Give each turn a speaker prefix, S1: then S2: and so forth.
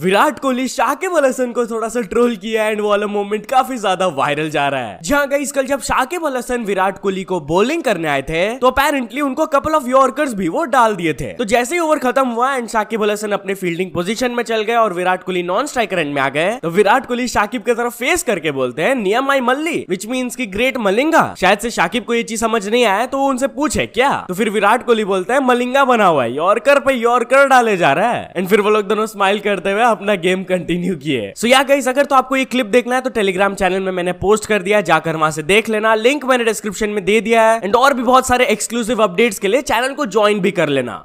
S1: विराट कोहली शाकिब अल हसन को थोड़ा सा ट्रोल किया एंड वाला मोमेंट काफी ज्यादा वायरल जा रहा है जहाँ गई कल जब शाकिब अल हसन विराट कोहली को बॉलिंग करने आए थे तो अपेरेंटली उनको कपल ऑफ यॉर्कर्स भी वो डाल दिए थे तो जैसे ही ओवर खत्म हुआ एंड शाकिब अल हसन अपने फील्डिंग पोजिशन में चल गए और Virat Kohli non striker end में आ गए तो विराट कोहली शाकिब की तरफ फेस करके बोलते हैं नियम आई मल्ली विच मीन्स की ग्रेट मलिंगा शायद से शाकिब को ये चीज समझ नहीं आया तो उनसे पूछे क्या तो फिर विराट कोहली बोलते हैं मलिंगा बना हुआ है यॉर्कर पे यॉर्कर डाले जा रहा है एंड फिर वो लोग दोनों स्माइल करते हुए अपना गेम कंटिन्यू किए सो या गाइस अगर तो आपको ये क्लिप देखना है तो टेलीग्राम चैनल में मैंने पोस्ट कर दिया जाकर वहां से देख लेना लिंक मैंने डिस्क्रिप्शन में दे दिया है एंड और भी बहुत सारे एक्सक्लूसिव अपडेट्स के लिए चैनल को ज्वाइन भी कर लेना